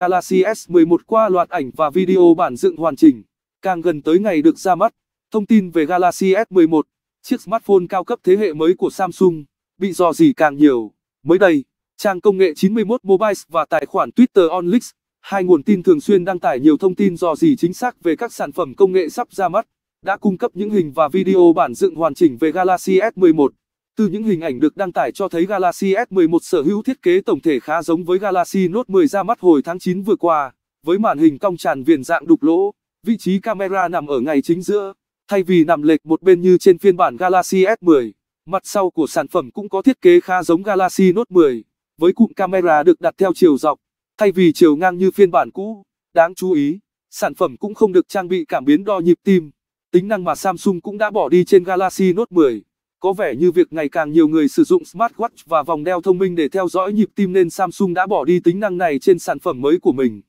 Galaxy S11 qua loạt ảnh và video bản dựng hoàn chỉnh. Càng gần tới ngày được ra mắt, thông tin về Galaxy S11, chiếc smartphone cao cấp thế hệ mới của Samsung, bị dò dỉ càng nhiều. Mới đây, trang công nghệ 91 Mobiles và tài khoản Twitter Onlix, hai nguồn tin thường xuyên đăng tải nhiều thông tin dò dỉ chính xác về các sản phẩm công nghệ sắp ra mắt, đã cung cấp những hình và video bản dựng hoàn chỉnh về Galaxy S11. Từ những hình ảnh được đăng tải cho thấy Galaxy S11 sở hữu thiết kế tổng thể khá giống với Galaxy Note 10 ra mắt hồi tháng 9 vừa qua, với màn hình cong tràn viền dạng đục lỗ, vị trí camera nằm ở ngay chính giữa, thay vì nằm lệch một bên như trên phiên bản Galaxy S10. Mặt sau của sản phẩm cũng có thiết kế khá giống Galaxy Note 10, với cụm camera được đặt theo chiều dọc, thay vì chiều ngang như phiên bản cũ. Đáng chú ý, sản phẩm cũng không được trang bị cảm biến đo nhịp tim, tính năng mà Samsung cũng đã bỏ đi trên Galaxy Note 10. Có vẻ như việc ngày càng nhiều người sử dụng smartwatch và vòng đeo thông minh để theo dõi nhịp tim nên Samsung đã bỏ đi tính năng này trên sản phẩm mới của mình.